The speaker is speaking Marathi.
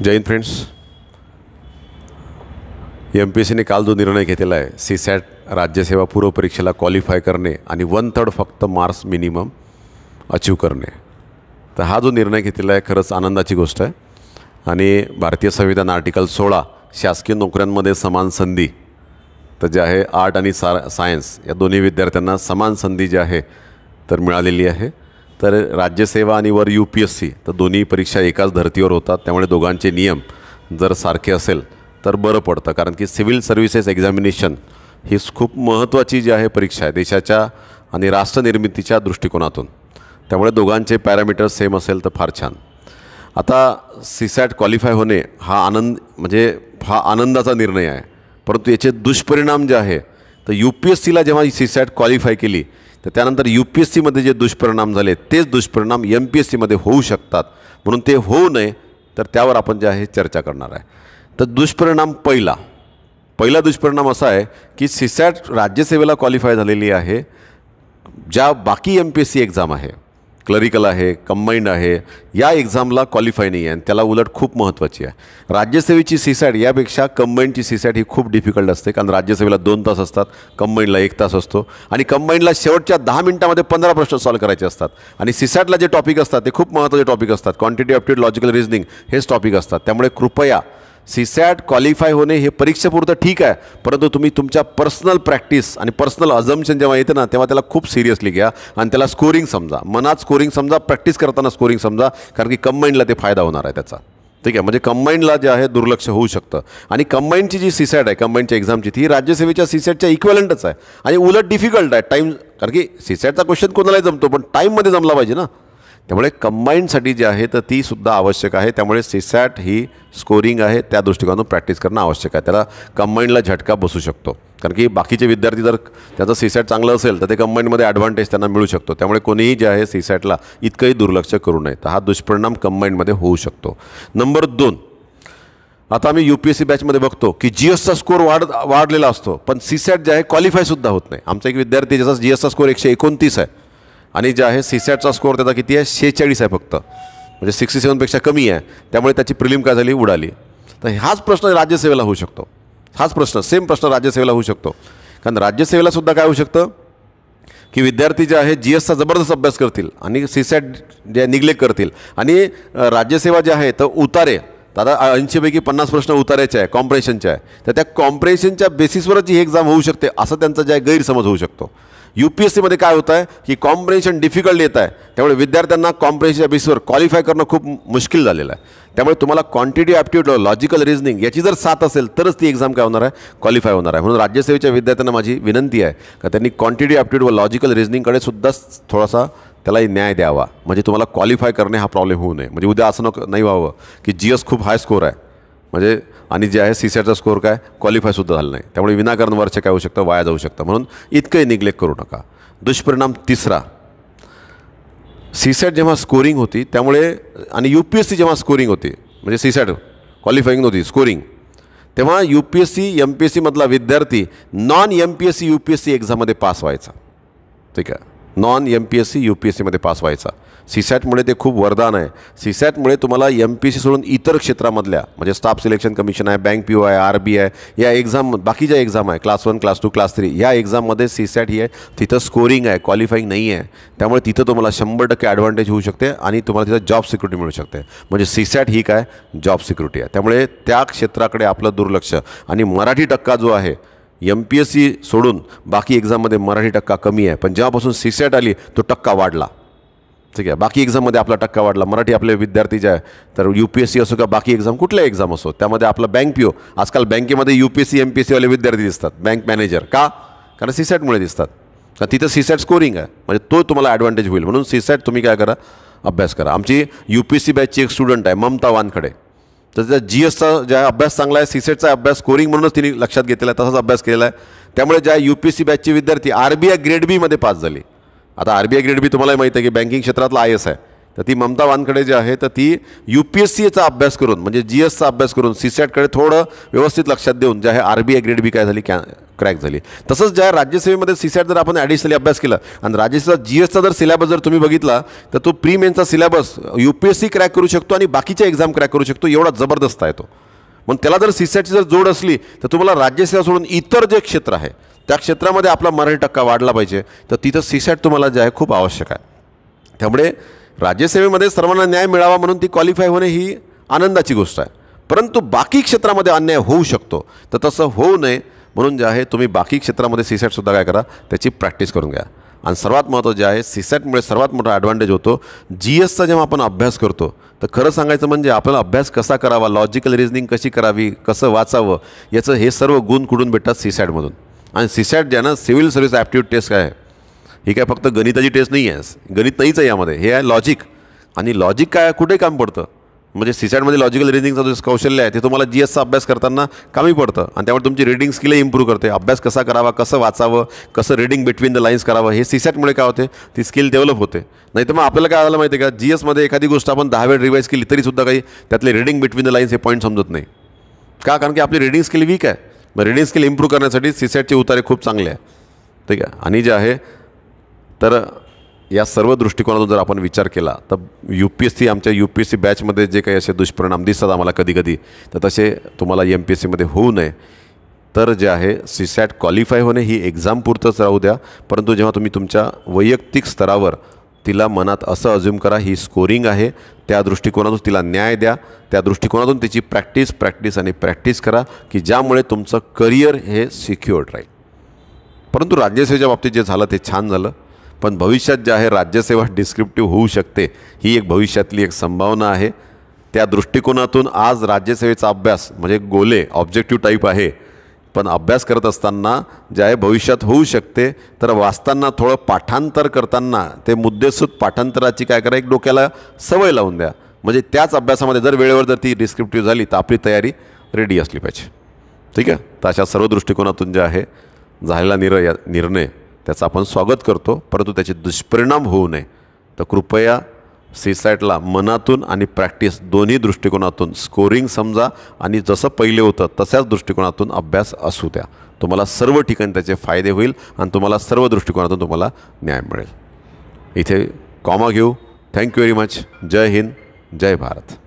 जय Hind friends M P S सीने काल जो निर्णय घेतलेला आहे सी सॅट राज्यसेवा पूर्वपरीक्षेला क्वालिफाय करणे आणि वन थर्ड फक्त मार्क्स मिनिमम अचीव करणे तर हा जो निर्णय घेतलेला आहे खरंच आनंदाची गोष्ट आहे आणि भारतीय संविधान आर्टिकल सोळा शासकीय नोकऱ्यांमध्ये समान संधी तर जे आहे आर्ट आणि सा सायन्स या दोन्ही विद्यार्थ्यांना समान संधी जी आहे तर मिळालेली आहे तर राज्यसेवा आणि were you P S C तर दोन्ही परीक्षा एकाच धर्तीवर होतात त्यामुळे दोघांचे नियम जर सारखे असेल तर बरं पडतं कारण की सिव्हिल सर्व्हिसेस एक्झामिनेशन ही खूप महत्त्वाची जी आहे परीक्षा आहे देशाच्या आणि राष्ट्रनिर्मितीच्या दृष्टिकोनातून त्यामुळे दोघांचे पॅरामीटर सेम असेल तर फार छान आता सीसॅट क्वालिफाय होणे हा आनंद म्हणजे हा आनंदाचा निर्णय आहे परंतु याचे दुष्परिणाम जे आहे तर यू पी एस सीला जेव्हा सीसॅट क्वालिफाय केली तर त्यानंतर यू पी एस सीमध्ये जे दुष्परिणाम झाले तेच दुष्परिणाम एम पी एस सीमध्ये होऊ शकतात म्हणून ते होऊ नये तर त्यावर आपण जे आहे चर्चा करणार आहे तर दुष्परिणाम पहिला पहिला दुष्परिणाम असा आहे की सिसॅट राज्यसेवेला क्वालिफाय झालेली आहे ज्या बाकी M P S C exam आहे क्लरिकल आहे कंबाईंड आहे या एक्झामला क्वालिफाय नाही आहे आणि त्याला उलट खूप महत्त्वाची आहे राज्यसेवेची सी सॅट यापेक्षा कंबाईंडची सी सॅट ही खूप डिफिकल्ट असते कारण राज्यसेवेला दोन तास असतात कंबाईंडला एक तास असतो आणि कंबाईंडला शेवटच्या दहा मिनटामध्ये पंधरा प्रश्न सॉल्व करायचे असतात आणि सी सॅटला जे टॉपिक असतात ते खूप महत्त्वाचे टॉपिक असतात क्वांटिटी ऑप्टिड लॉजिकल रिजनिंग हेच टॉपिक असतात त्यामुळे कृपया सी सॅट क्वालिफाय होणे हे परीक्षेपुरतं ठीक आहे परंतु तुम्ही तुमच्या पर्सनल प्रॅक्टिस आणि पर्सनल अझम्पन जेव्हा येते ना तेव्हा त्याला खूप सिरियसली घ्या आणि त्याला स्कोरिंग समजा मनात स्कोरिंग समजा प्रॅक्टिस करताना स्कोरिंग समजा कारण की कंबाईंडला ते फायदा होणार आहे त्याचा ठीक आहे म्हणजे कंबाईंडला जे आहे दुर्लक्ष होऊ शकतं आणि कंबाईंडची जी सी सॅट आहे कंबाईंडच्या एक्झामची ती राज्यसेवेच्या सी सॅटच्या इक्वलंटच आहे आणि उलट डिफिकल्ट आहे टाईम कारण की सी सॅटचा क्वेश्चन कोणालाही जमतो पण टाईममध्ये जमला पाहिजे ना त्यामुळे कंबाईंडसाठी जी आहे तर तीसुद्धा आवश्यक आहे त्यामुळे सीसॅट ही स्कोरिंग आहे त्या दृष्टिकोनातून प्रॅक्टिस करणं आवश्यक आहे त्याला कंबाईंडला झटका बसू शकतो कारण की बाकीचे विद्यार्थी जर त्याचं सीसॅट चांगलं असेल तर ते कंबाईंडमध्ये ॲडव्हान्टेज त्यांना मिळू शकतो त्यामुळे कोणीही जे आहे सीसॅटला इतकंही दुर्लक्ष करू नये तर हा दुष्परिणाम कंबाईंडमध्ये होऊ शकतो नंबर दोन आता आम्ही यू पी एस सी बॅचमध्ये बघतो की जी एसचा स्कोअर वाढ वाढलेला असतो पण सॅट जे आहे क्वालिफायसुद्धा होत नाही आमचा एक विद्यार्थी ज्याचा जी एसचा स्कोर एकशे एकोणतीस आहे आणि जे आहे सीसॅटचा स्कोअर त्याचा किती आहे शेहेचाळीस आहे फक्त म्हणजे सिक्स्टी सेवनपेक्षा कमी आहे त्यामुळे त्याची प्रिलिम काय झाली उडाली तर हाच प्रश्न राज्यसेवेला होऊ शकतो हाच प्रश्न सेम प्रश्न राज्यसेवेला होऊ शकतो कारण राज्यसेवेला सुद्धा काय होऊ शकतं की विद्यार्थी जे आहे जी एसचा जबरदस्त अभ्यास करतील आणि सॅट जे निग्लेक्ट करतील आणि राज्यसेवा जे आहे तर उतारे तर ऐंशीपैकी पन्नास प्रश्न उतारायचे आहे कॉम्प्रेशनचे आहे तर त्या कॉम्प्रेशनच्या बेसिसवरच ही एक्झाम होऊ शकते असं त्यांचा जे गैरसमज होऊ शकतो यू पी एस सीमध्ये काय होतं आहे की कॉम्प्रेन्शन डिफिकल्ट येत आहे त्यामुळे विद्यार्थ्यांना कॉम्प्रेन्शन बेसिसवर क्वालिफाय करणं खूप मुश्किल झालेलं आहे त्यामुळे तुम्हाला क्वांटिटी ॲप्टिट्यूड लॉजिकल रिजनिंग याची जर साथ असेल तरच ती एक्झाम काय होणार आहे क्वालिफाय होणार आहे म्हणून राज्यसेवेच्या विद्यार्थ्यांना माझी विनंती आहे का त्यांनी क्वांटिटी ॲप्टिट्यूड व लॉजिकल रिजनिंगकडे सुद्धा थोडासा त्यालाही न्याय द्यावा म्हणजे तुम्हाला क्वालिफाय करणे हा प्रॉब्लेम होऊ नये म्हणजे उद्या असं नाही व्हावं की जी एस खूप हाय स्कोर आहे म्हणजे आणि जे आहे सी सॅटचा स्कोअर काय क्वालिफायसुद्धा झाला नाही त्यामुळे विनाकारण वर्ष काय होऊ शकतं वाया जाऊ शकतं म्हणून इतकंही निग्लेक्ट करू नका दुष्परिणाम तिसरा सी सॅट जेव्हा स्कोरिंग होती त्यामुळे आणि यू पी एस सी जेव्हा स्कोरिंग होती म्हणजे सी सॅट क्वालिफाईंग नव्हती स्कोरिंग तेव्हा U P S C M P S सीमधला विद्यार्थी non M P S C U P S C एक्झाममध्ये पास व्हायचा ठीक आहे non M P S C U P S सीमध्ये पास व्हायचा सी सॅटमुळे ते खूप वरदान आहे सी सॅटमुळे तुम्हाला एम पी एस सी सोडून इतर क्षेत्रामधल्या म्हणजे स्टाफ सिलेक्शन कमिशन आहे बँक पी ओ आहे आर बी आहे या एक्झाम ज्या एक्झाम आहे class one class two class three या एक्झाममध्ये सी सॅट ही आहे तिथं स्कोरिंग आहे क्वालिफाईंग नाही आहे त्यामुळे तिथं तुम्हाला शंभर टक्के ॲडव्हान्टेज होऊ शकते आणि तुम्हाला तिथं जॉब सिक्युरिटी मिळू शकते म्हणजे सी सॅट ही काय जॉब सिक्युरिटी आहे त्यामुळे त्या क्षेत्राकडे आपलं दुर्लक्ष आणि मराठी टक्का जो आहे एम पी एस सी सोडून बाकी एक्झाममध्ये मराठी टक्का कमी आहे पण जेव्हापासून सी सॅट आली तो टक्का वाढला ठीक आहे बाकी एक्झाममध्ये आपला टक्का वाढला मराठी आपले विद्यार्थी जे आहे तर यू पी एस सी असो का बाकी एक्झाम कुठल्या एक्झाम असो त्यामध्ये आपला बँक पी ओ आजकाल बँकेमध्ये U P S C M P S सीवाले विद्यार्थी दिसतात बँक मॅनेजर का कारण सी सॅटमुळे दिसतात कारण तिथं सी सॅट स्कोरिंग आहे म्हणजे तो तुम्हाला ॲडव्हान्टेज होईल म्हणून सी सॅट तुम्ही काय करा अभ्यास करा आमची यू पी एस सी बॅचची एक स्टुडंट आहे ममता वानखडे तर त्या जी एसचा ज्या अभ्यास चांगला आहे सी सेटचा e अभ्यास स्कोरिंग म्हणूनच तिने लक्षात घेतलेला आहे तसाच अभ्यास केलेला आहे त्यामुळे ज्या यू पी सी बॅचचे विद्यार्थी आर बी आय ग्रेड बीमध्ये पास झाली आता R B I grade B तुम्हालाही माहिती आहे की बँकिंग क्षेत्रातला आय एस आहे तर ती ममता वानखडे जी आहे तर ती यू पी एस सीचा अभ्यास करून म्हणजे जी एसचा अभ्यास करून सी सॅटकडे थोडं व्यवस्थित लक्षात देऊन जे आहे R B I grade B काय झाली कॅ क्रॅक झाली तसंच ज्या राज्यसेवेमध्ये सी सॅट जर आपण ॲडिशनली अभ्यास केला आणि राज्यसेवा जी एसचा जर सिलेबस जर तुम्ही बघितला तर तो प्री मेनचा syllabus U P S C crack करू शकतो आणि बाकीच्या एक्झाम क्रॅक करू शकतो एवढा जबरदस्त आहे तो मग त्याला जर सी सॅटची जर जोड असली तर तुम्हाला राज्यसेवा सोडून इतर जे क्षेत्र आहे त्या क्षेत्रामध्ये आपला मराठी टक्का वाढला पाहिजे तर तिथं सी सॅट तुम्हाला जे आहे खूप आवश्यक आहे त्यामुळे राज्यसेवेमध्ये सर्वांना न्याय मिळावा म्हणून ती क्वालिफाय होणे ही आनंदाची गोष्ट आहे परंतु बाकी क्षेत्रामध्ये अन्याय होऊ शकतो तर तसं होऊ नये म्हणून जे आहे तुम्ही बाकी क्षेत्रामध्ये सॅटसुद्धा काय करा त्याची प्रॅक्टिस करून घ्या आणि सर्वात महत्त्वाचं जे आहे सीसॅटमुळे सर्वात मोठा ॲडव्हान्टेज होतो जी एसचा जेव्हा आपण अभ्यास करतो तर खरं सांगायचं म्हणजे आपल्याला अभ्यास कसा करावा लॉजिकल रिजनिंग कशी करावी कसं वाचावं याचं हे सर्व गुण कुठून भेटतात सॅटमधून आणि सी सॅट ज्या ना सिव्हिल सर्व्हिस ॲप्टिट्यूड टेस्ट काय आहे ही काय फक्त गणिताची टेस्ट नाही आहे गणित नाहीच आहे यामध्ये हे आहे लॉजिक आणि लॉजिक काय कुठे काम पडतं म्हणजे सीसॅडमध्ये लॉजिकल रिडिंगचं जे कौशल्य आहे ते तुम्हाला जी एसचा अभ्यास करताना कमी पडतं आणि त्यामुळे तुमची रिडिंग स्किलही इम्प्रूव्ह करते अभ्यास कसा करावा कसं वाचावं कसं रिडिंग बिटवीन द लाईन्स करावं हे सीसॅटमुळे काय होते ती स्किल डेव्हलप होते नाही तर मग आपल्याला काय आलं माहिती आहे का जी एसमध्ये एखादी गोष्ट आपण दहा वेळ रिवाईज केली तरीसुद्धा काही त्यातले रिडिंग बिटवीन द लाईन्स हे पॉईंट समजत नाही का कारण की आपली रिडिंग स्किल वीक आहे मग रिडिंग स्किल इम्प्रूव्ह करण्यासाठी सीसॅटचे उतारे खूप चांगले आहे ठीक आहे आणि जे आहे तर या सर्व दृष्टिकोनातून जर आपण विचार केला तर यू पी एस सी आमच्या यू पी एस सी बॅचमध्ये जे काही असे दुष्परिणाम दिसतात आम्हाला कधी कधी तर तसे तुम्हाला एम पी एस सीमध्ये होऊ नये तर जे आहे सी सॅट क्वालिफाय होणे ही एक्झाम पुरतंच राहू द्या परंतु जेव्हा तुम्ही तुमच्या वैयक्तिक स्तरावर तिला मनात असं अज्युम करा ही स्कोरिंग आहे त्या दृष्टिकोनातून तिला न्याय द्या त्या दृष्टिकोनातून तिची प्रॅक्टिस प्रॅक्टिस आणि प्रॅक्टिस करा की ज्यामुळे तुमचं करिअर हे सिक्युअर्ड राहील परंतु राज्यसेवेच्या बाबतीत जे झालं ते छान झालं पण भविष्यात जे आहे राज्यसेवा डिस्क्रिप्टिव्ह होऊ शकते ही एक भविष्यातली एक संभावना आहे त्या दृष्टिकोनातून आज राज्यसेवेचा अभ्यास म्हणजे गोले ऑब्जेक्टिव्ह टाईप आहे पण अभ्यास करत असताना जे आहे भविष्यात होऊ शकते तर वाचताना थोडं पाठांतर करताना ते मुद्देसूद पाठांतराची काय करा एक डोक्याला सवय लावून द्या म्हणजे त्याच अभ्यासामध्ये जर वेळेवर जर ती डिस्क्रिप्टिव्ह झाली तर आपली तयारी रेडी असली पाहिजे ठीक आहे तर अशा सर्व दृष्टिकोनातून जे आहे झालेला निर निर्णय त्याचं आपण स्वागत करतो परंतु त्याचे दुष्परिणाम होऊ नये तर कृपया सीसाईटला मनातून आणि प्रॅक्टिस दोन्ही दृष्टिकोनातून स्कोरिंग समजा आणि जसं पहिले होतं तशाच दृष्टिकोनातून अभ्यास असू द्या तुम्हाला सर्व ठिकाणी त्याचे फायदे होईल आणि तुम्हाला सर्व दृष्टिकोनातून तुम्हाला न्याय मिळेल इथे कॉमा घेऊ थँक्यू व्हेरी मच जय हिंद जय भारत